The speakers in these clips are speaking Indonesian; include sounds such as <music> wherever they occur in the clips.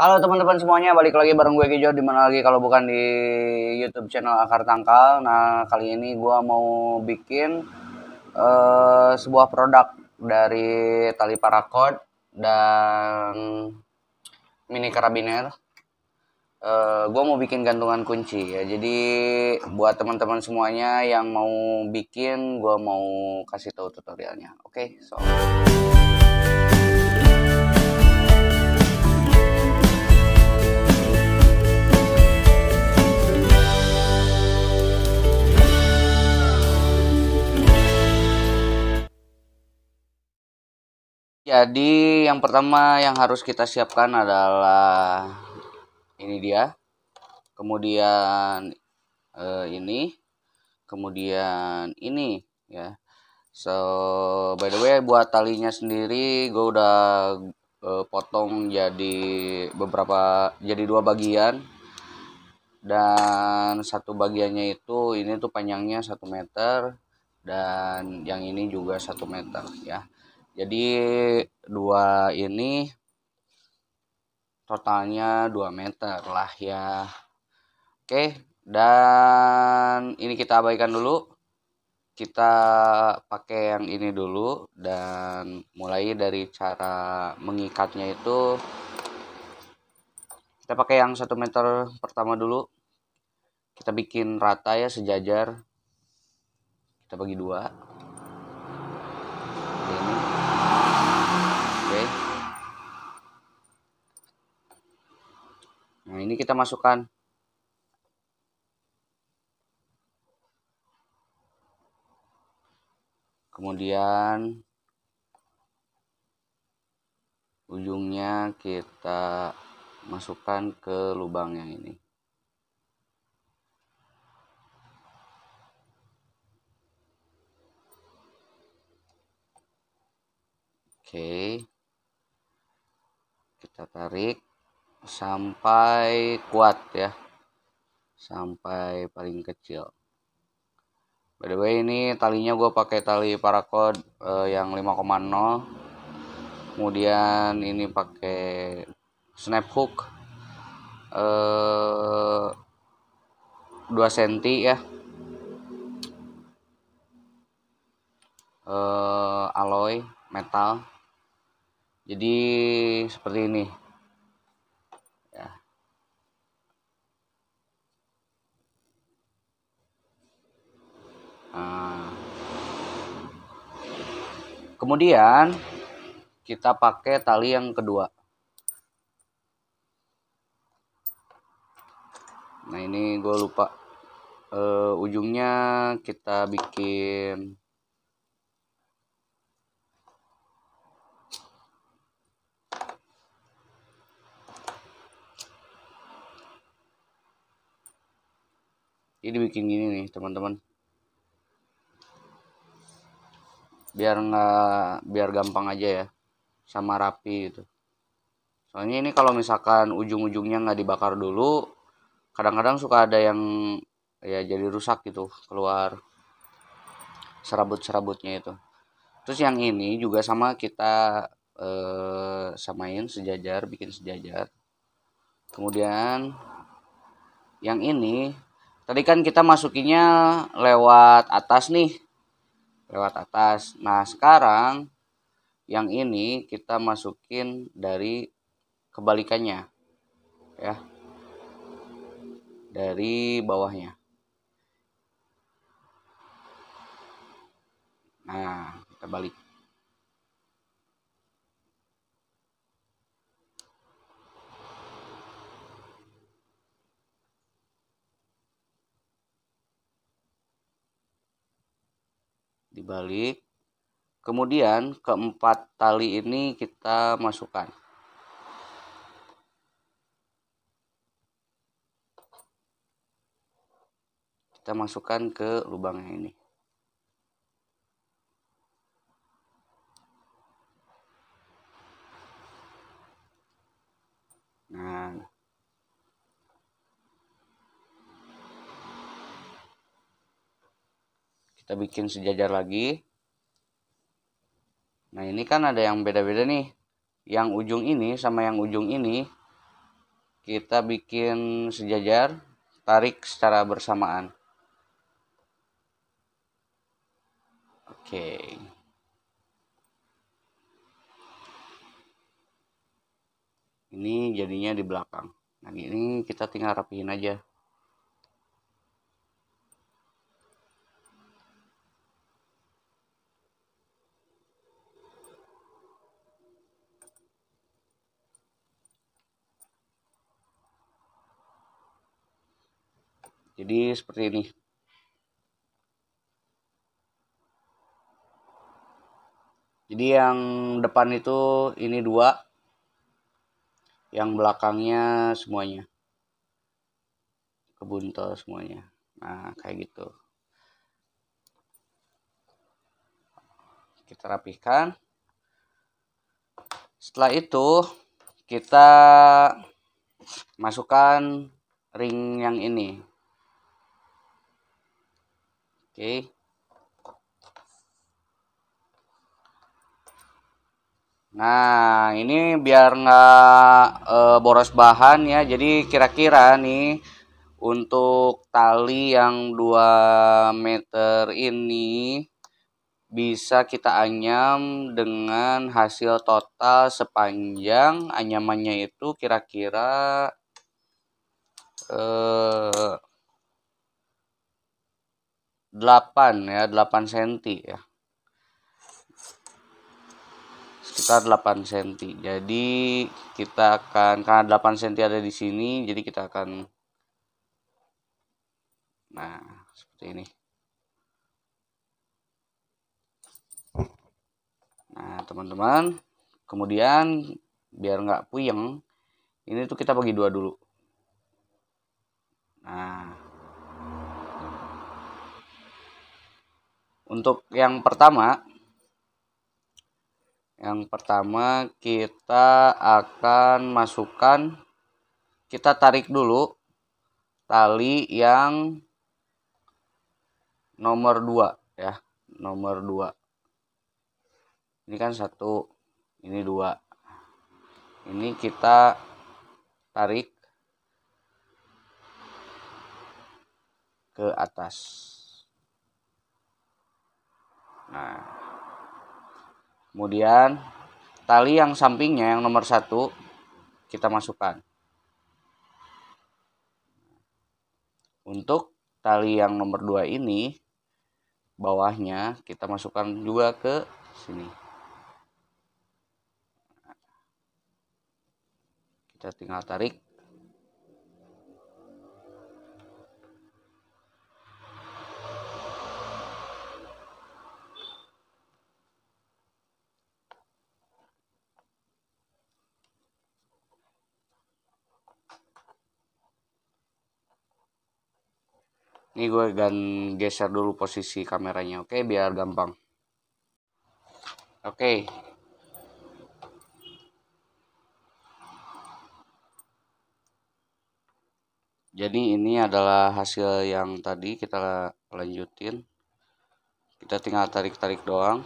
Halo teman-teman semuanya, balik lagi bareng gue Kijo di mana lagi kalau bukan di YouTube channel Akar Tangkal. Nah, kali ini gue mau bikin uh, sebuah produk dari tali parakot dan mini karabiner. Uh, eh, gue mau bikin gantungan kunci ya. Jadi buat teman-teman semuanya yang mau bikin, gue mau kasih tahu tutorialnya. Oke, okay, so. Jadi yang pertama yang harus kita siapkan adalah ini dia. Kemudian eh, ini. Kemudian ini ya. So by the way buat talinya sendiri gue udah eh, potong jadi beberapa jadi dua bagian dan satu bagiannya itu ini tuh panjangnya satu meter dan yang ini juga satu meter ya jadi dua ini totalnya 2 meter lah ya. Oke, dan ini kita abaikan dulu. Kita pakai yang ini dulu dan mulai dari cara mengikatnya itu kita pakai yang satu meter pertama dulu. Kita bikin rata ya sejajar. Kita bagi dua. Nah, ini kita masukkan kemudian ujungnya kita masukkan ke lubang yang ini oke kita tarik sampai kuat ya sampai paling kecil by the way ini talinya gue pakai tali paracord eh, yang 5,0 kemudian ini pakai snap hook eh, 2 cm ya eh, alloy metal jadi seperti ini Ah. Kemudian kita pakai tali yang kedua. Nah ini gue lupa uh, ujungnya kita bikin ini bikin gini nih teman-teman biar nggak biar gampang aja ya sama rapi itu soalnya ini kalau misalkan ujung-ujungnya nggak dibakar dulu kadang-kadang suka ada yang ya jadi rusak gitu keluar serabut-serabutnya itu terus yang ini juga sama kita eh, samain sejajar bikin sejajar kemudian yang ini tadi kan kita masukinya lewat atas nih lewat atas. Nah, sekarang yang ini kita masukin dari kebalikannya. Ya. Dari bawahnya. Nah, kita balik. dibalik kemudian keempat tali ini kita masukkan kita masukkan ke lubangnya ini nah kita bikin sejajar lagi nah ini kan ada yang beda-beda nih yang ujung ini sama yang ujung ini kita bikin sejajar tarik secara bersamaan oke ini jadinya di belakang nah ini kita tinggal rapihin aja jadi seperti ini jadi yang depan itu ini dua yang belakangnya semuanya kebuntel semuanya nah kayak gitu kita rapihkan setelah itu kita masukkan ring yang ini Oke, Nah, ini biar nggak e, boros bahan ya. Jadi kira-kira nih untuk tali yang 2 meter ini bisa kita anyam dengan hasil total sepanjang anyamannya itu kira-kira eh -kira, 8 ya 8 cm ya sekitar 8 cm jadi kita akan karena 8 cm ada di sini jadi kita akan nah seperti ini nah teman-teman kemudian biar nggak puyeng ini tuh kita bagi dua dulu nah Untuk yang pertama, yang pertama kita akan masukkan, kita tarik dulu tali yang nomor 2 ya, nomor 2. Ini kan satu, ini dua. Ini kita tarik ke atas. Nah. Kemudian tali yang sampingnya yang nomor satu kita masukkan. Untuk tali yang nomor dua ini bawahnya kita masukkan juga ke sini. Kita tinggal tarik ini gue dan geser dulu posisi kameranya oke okay? biar gampang oke okay. jadi ini adalah hasil yang tadi kita lanjutin kita tinggal tarik-tarik doang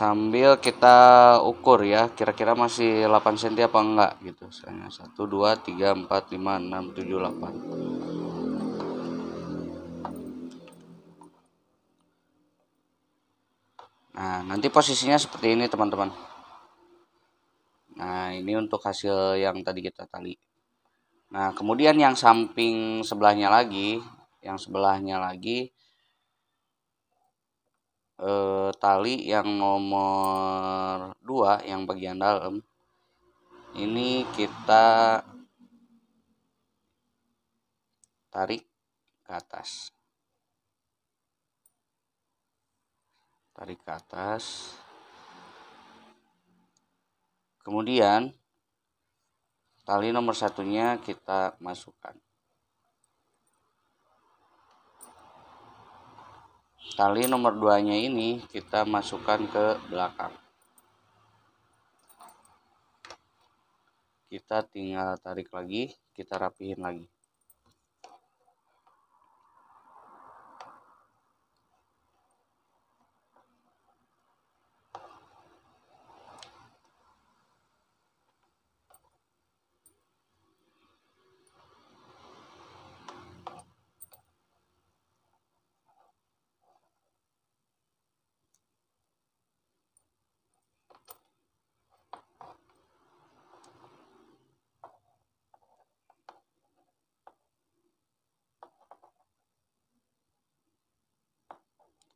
sambil kita ukur ya kira-kira masih 8 cm apa enggak gitu misalnya 1 2 3 4 5 6 7 8 nah nanti posisinya seperti ini teman-teman nah ini untuk hasil yang tadi kita tali nah kemudian yang samping sebelahnya lagi yang sebelahnya lagi eh, tali yang nomor 2 yang bagian dalam ini kita tarik ke atas tarik ke atas kemudian tali nomor satunya kita masukkan tali nomor nya ini kita masukkan ke belakang kita tinggal tarik lagi kita rapihin lagi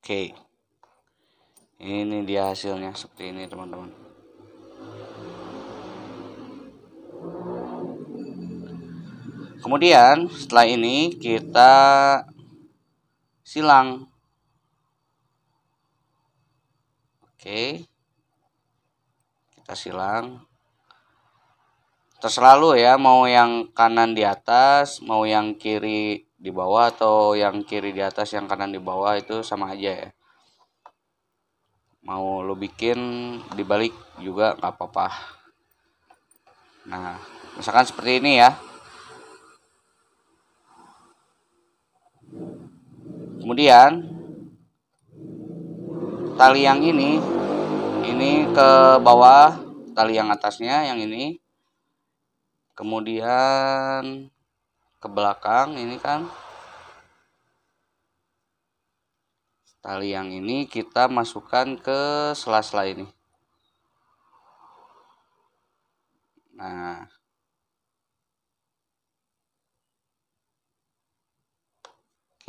Oke. Ini dia hasilnya seperti ini, teman-teman. Kemudian setelah ini kita silang. Oke. Kita silang. Terus lu ya, mau yang kanan di atas, mau yang kiri di bawah atau yang kiri di atas yang kanan di bawah itu sama aja ya mau lo bikin dibalik juga nggak apa-apa nah misalkan seperti ini ya kemudian tali yang ini ini ke bawah tali yang atasnya yang ini kemudian ke belakang ini kan tali yang ini kita masukkan ke sela-sela ini nah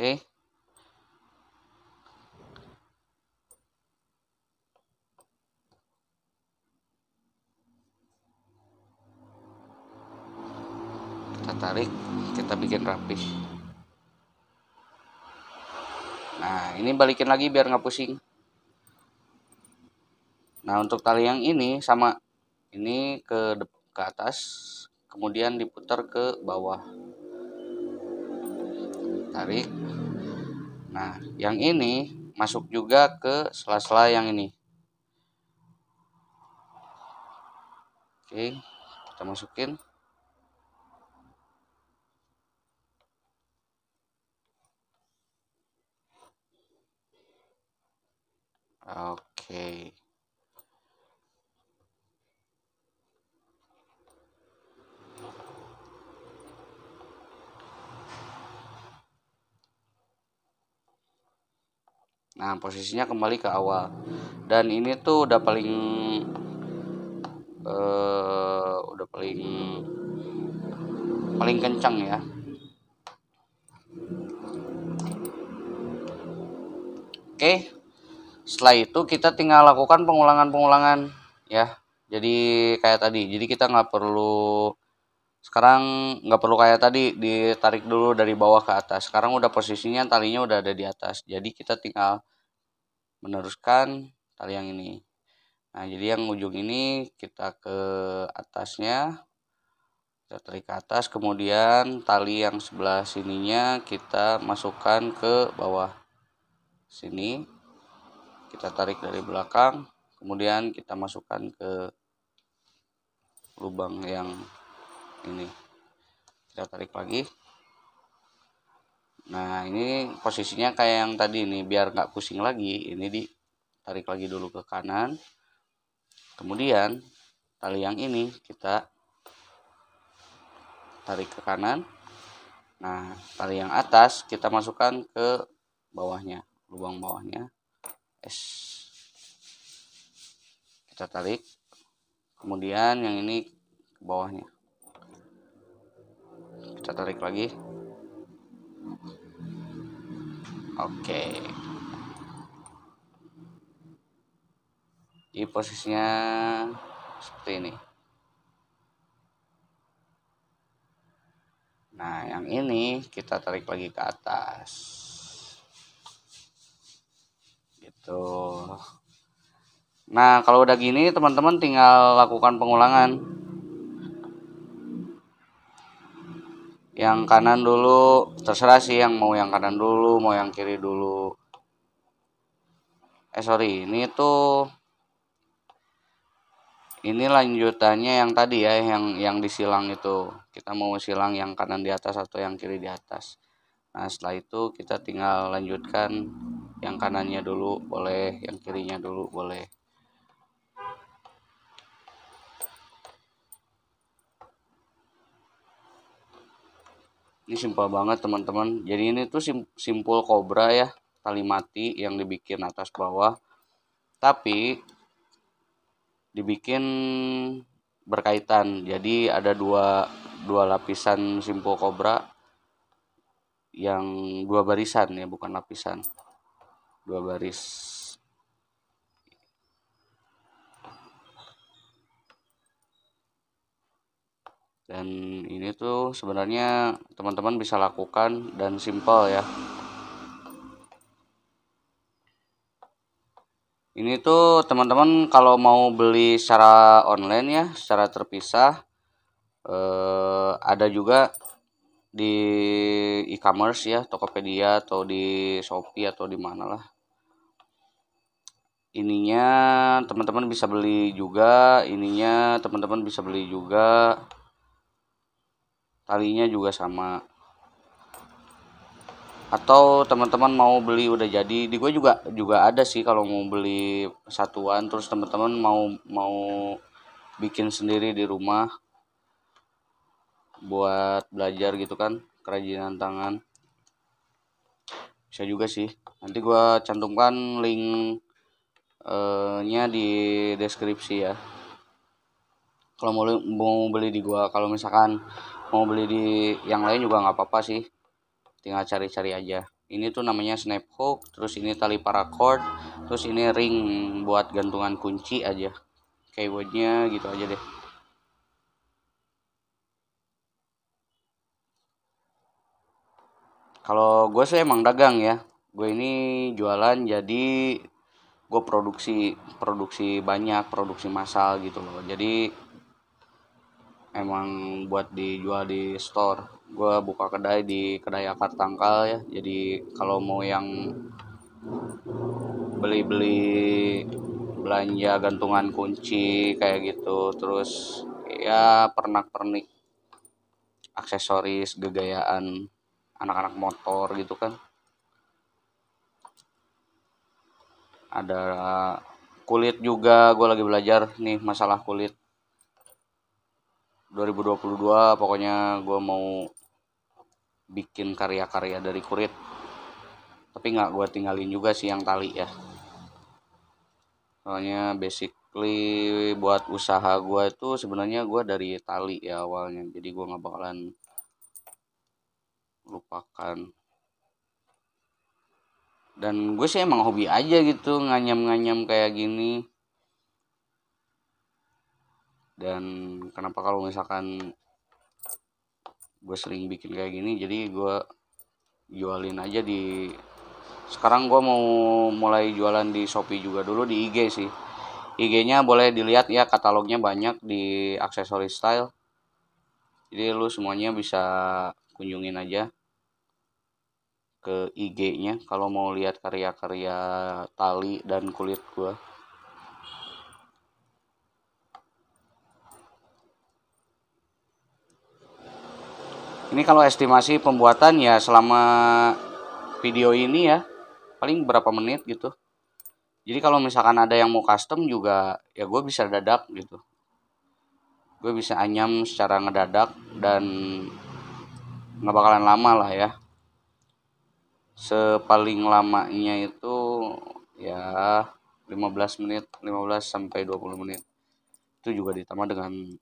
oke okay. kita tarik kita bikin rapih nah ini balikin lagi biar nggak pusing nah untuk tali yang ini sama ini ke ke atas kemudian diputar ke bawah tarik nah yang ini masuk juga ke sela-sela yang ini oke kita masukin Oke. Okay. Nah, posisinya kembali ke awal. Dan ini tuh udah paling uh, udah paling paling kencang ya. Oke, okay, setelah itu kita tinggal lakukan pengulangan-pengulangan ya jadi kayak tadi jadi kita nggak perlu sekarang nggak perlu kayak tadi ditarik dulu dari bawah ke atas sekarang udah posisinya talinya udah ada di atas jadi kita tinggal meneruskan tali yang ini nah jadi yang ujung ini kita ke atasnya kita tarik ke atas kemudian tali yang sebelah sininya kita masukkan ke bawah sini kita tarik dari belakang kemudian kita masukkan ke lubang yang ini kita tarik lagi nah ini posisinya kayak yang tadi ini biar nggak pusing lagi ini ditarik lagi dulu ke kanan kemudian tali yang ini kita tarik ke kanan nah tali yang atas kita masukkan ke bawahnya lubang bawahnya S kita tarik kemudian yang ini ke bawahnya kita tarik lagi oke di posisinya seperti ini nah yang ini kita tarik lagi ke atas gitu nah kalau udah gini teman-teman tinggal lakukan pengulangan yang kanan dulu terserah sih yang mau yang kanan dulu mau yang kiri dulu eh sorry ini tuh ini lanjutannya yang tadi ya yang yang disilang itu kita mau silang yang kanan di atas atau yang kiri di atas nah setelah itu kita tinggal lanjutkan yang kanannya dulu boleh yang kirinya dulu boleh ini simpel banget teman-teman jadi ini tuh sim simpul kobra ya tali mati yang dibikin atas bawah tapi dibikin berkaitan jadi ada dua dua lapisan simpul kobra yang dua barisan ya bukan lapisan dua baris dan ini tuh sebenarnya teman-teman bisa lakukan dan simple ya ini tuh teman-teman kalau mau beli secara online ya secara terpisah eh, ada juga di e-commerce ya Tokopedia atau di Shopee atau di mana lah ininya teman-teman bisa beli juga ininya teman-teman bisa beli juga talinya juga sama atau teman-teman mau beli udah jadi di gue juga juga ada sih kalau mau beli satuan terus teman-teman mau mau bikin sendiri di rumah buat belajar gitu kan kerajinan tangan bisa juga sih nanti gue cantumkan link Eh, nya di deskripsi ya kalau mau mau beli di gua kalau misalkan mau beli di yang lain juga nggak apa-apa sih tinggal cari-cari aja ini tuh namanya snap hook terus ini tali paracord terus ini ring buat gantungan kunci aja keywordnya gitu aja deh kalau gue sih emang dagang ya gue ini jualan jadi gue produksi produksi banyak produksi massal gitu loh jadi emang buat dijual di store gue buka kedai di kedai akar tangkal ya jadi kalau mau yang beli-beli belanja gantungan kunci kayak gitu terus ya pernak-pernik aksesoris gegayaan anak-anak motor gitu kan ada kulit juga gue lagi belajar nih masalah kulit 2022 pokoknya gue mau bikin karya-karya dari kulit tapi nggak gue tinggalin juga sih yang tali ya soalnya basically buat usaha gue itu sebenarnya gue dari tali ya awalnya jadi gue nggak bakalan lupakan dan gue sih emang hobi aja gitu nganyam-nganyam kayak gini dan kenapa kalau misalkan gue sering bikin kayak gini jadi gue jualin aja di sekarang gue mau mulai jualan di Shopee juga dulu di IG sih IG-nya boleh dilihat ya katalognya banyak di aksesoris style jadi lu semuanya bisa kunjungin aja ke IG-nya kalau mau lihat karya-karya tali dan kulit gua. Ini kalau estimasi pembuatan ya selama video ini ya paling berapa menit gitu. Jadi kalau misalkan ada yang mau custom juga ya gue bisa dadak gitu. Gue bisa anyam secara ngedadak dan nggak bakalan lama lah ya sepaling lamanya itu ya 15 menit 15 sampai 20 menit itu juga ditambah dengan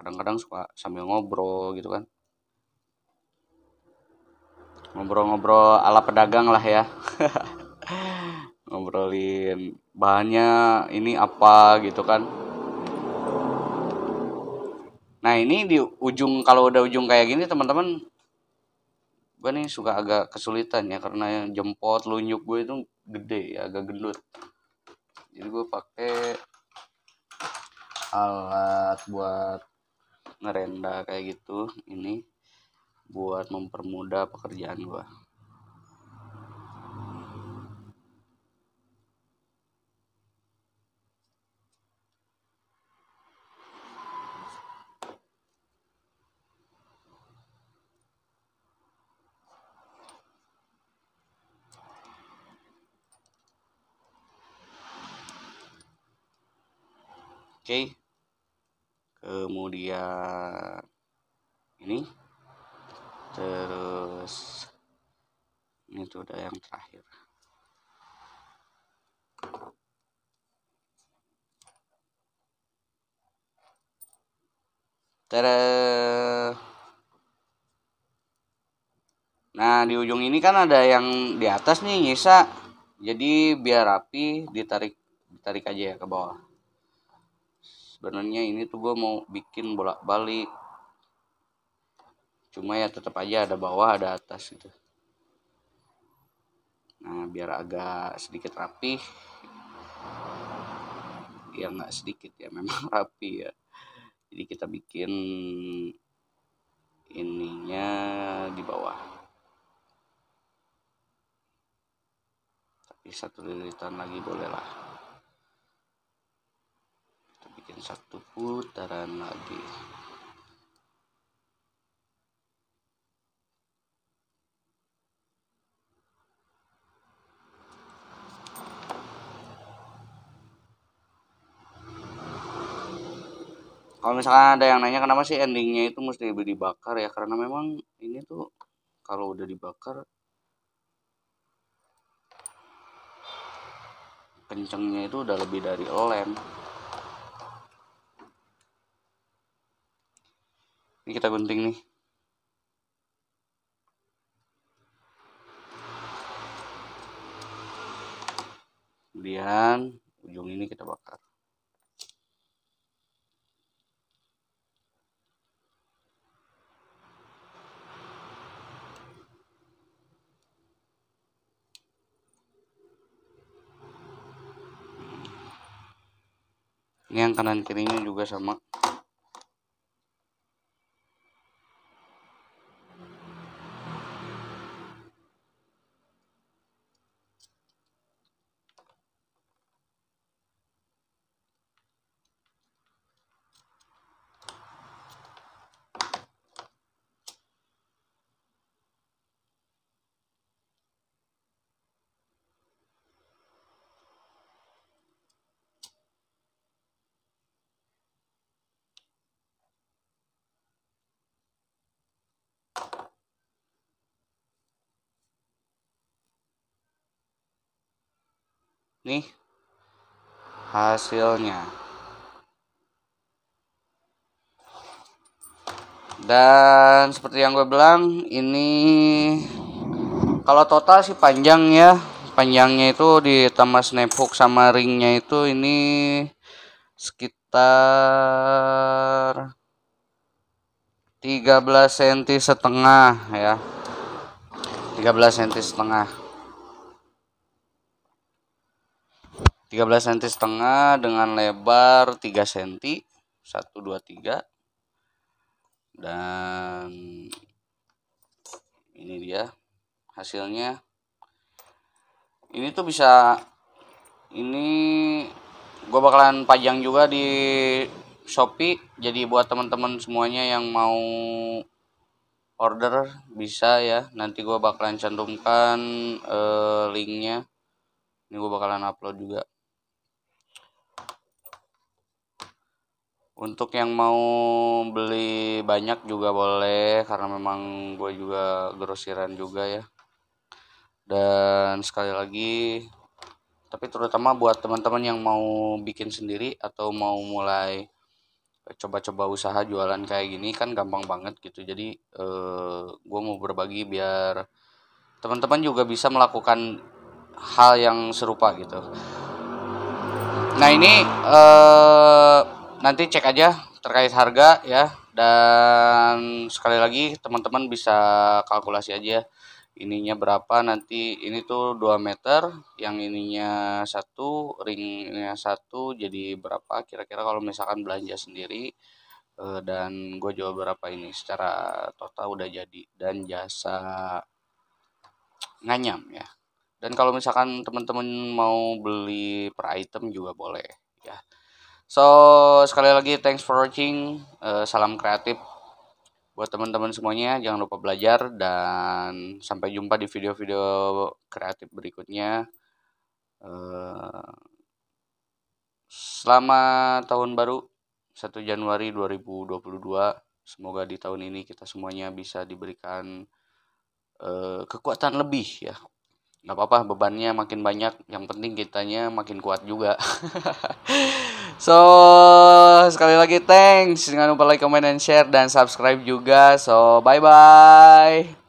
kadang-kadang suka sambil ngobrol gitu kan ngobrol-ngobrol ala pedagang lah ya <laughs> ngobrolin bahannya ini apa gitu kan nah ini di ujung kalau udah ujung kayak gini teman-teman gue nih suka agak kesulitan ya karena yang jempot lunyuk gue itu gede ya agak gendut jadi gue pakai alat buat ngerenda kayak gitu ini buat mempermudah pekerjaan gue Oke. Kemudian ini terus ini tuh udah yang terakhir. Tada. Nah, di ujung ini kan ada yang di atas nih nyisa. Jadi biar rapi ditarik ditarik aja ya ke bawah sebenarnya ini tuh gue mau bikin bolak-balik cuma ya tetap aja ada bawah ada atas gitu nah biar agak sedikit rapi, ya nggak sedikit ya memang <laughs> rapi ya jadi kita bikin ininya di bawah tapi satu lilitan lagi bolehlah bikin satu putaran lagi kalau misalkan ada yang nanya kenapa sih endingnya itu mesti lebih dibakar ya karena memang ini tuh kalau udah dibakar kencengnya itu udah lebih dari lem ini kita gunting nih kemudian ujung ini kita bakar ini yang kanan kirinya juga sama Nih hasilnya. Dan seperti yang gue bilang, ini kalau total sih panjang ya. Panjangnya itu ditambah snap hook sama ringnya itu ini sekitar 13 cm setengah ya 13 cm setengah 13 cm setengah dengan lebar 3 cm 1 2 3 dan ini dia hasilnya ini tuh bisa ini gue bakalan pajang juga di Shopee jadi buat teman-teman semuanya yang mau order bisa ya nanti gue bakalan cantumkan uh, linknya ini gue bakalan upload juga untuk yang mau beli banyak juga boleh karena memang gue juga grosiran juga ya dan sekali lagi tapi terutama buat teman-teman yang mau bikin sendiri atau mau mulai coba-coba usaha jualan kayak gini kan gampang banget gitu jadi eh, gue mau berbagi biar teman-teman juga bisa melakukan hal yang serupa gitu nah ini eh, nanti cek aja terkait harga ya dan sekali lagi teman-teman bisa kalkulasi aja ininya berapa nanti ini tuh 2 meter yang ininya satu ringnya satu jadi berapa kira-kira kalau misalkan belanja sendiri eh, dan gue jual berapa ini secara total udah jadi dan jasa nganyam ya dan kalau misalkan teman-teman mau beli per item juga boleh ya so sekali lagi thanks for watching eh, salam kreatif Buat teman-teman semuanya, jangan lupa belajar dan sampai jumpa di video-video kreatif berikutnya. Eh, selamat tahun baru 1 Januari 2022. Semoga di tahun ini kita semuanya bisa diberikan eh, kekuatan lebih ya nggak apa-apa bebannya makin banyak yang penting kitanya makin kuat juga <laughs> So sekali lagi thanks Jangan lupa like, comment, and share Dan subscribe juga So bye bye